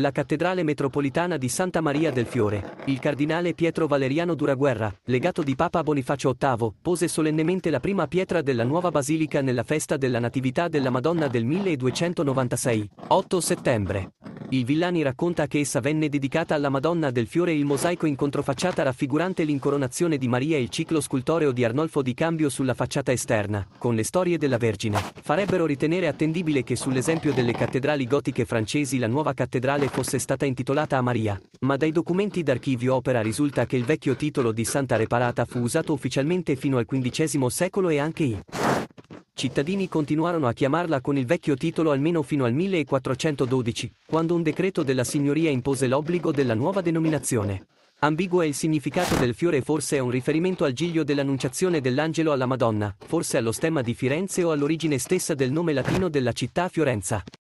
la cattedrale metropolitana di Santa Maria del Fiore, il cardinale Pietro Valeriano Duraguerra, legato di Papa Bonifacio VIII, pose solennemente la prima pietra della nuova basilica nella festa della Natività della Madonna del 1296, 8 settembre. Il Villani racconta che essa venne dedicata alla Madonna del Fiore e il mosaico in controfacciata raffigurante l'incoronazione di Maria e il ciclo scultoreo di Arnolfo di Cambio sulla facciata esterna, con le storie della Vergine, farebbero ritenere attendibile che sull'esempio delle cattedrali gotiche francesi la nuova cattedrale fosse stata intitolata a Maria, ma dai documenti d'archivio opera risulta che il vecchio titolo di Santa Reparata fu usato ufficialmente fino al XV secolo e anche i cittadini continuarono a chiamarla con il vecchio titolo almeno fino al 1412, quando un decreto della signoria impose l'obbligo della nuova denominazione. Ambiguo è il significato del fiore forse è un riferimento al giglio dell'annunciazione dell'angelo alla Madonna, forse allo stemma di Firenze o all'origine stessa del nome latino della città Fiorenza.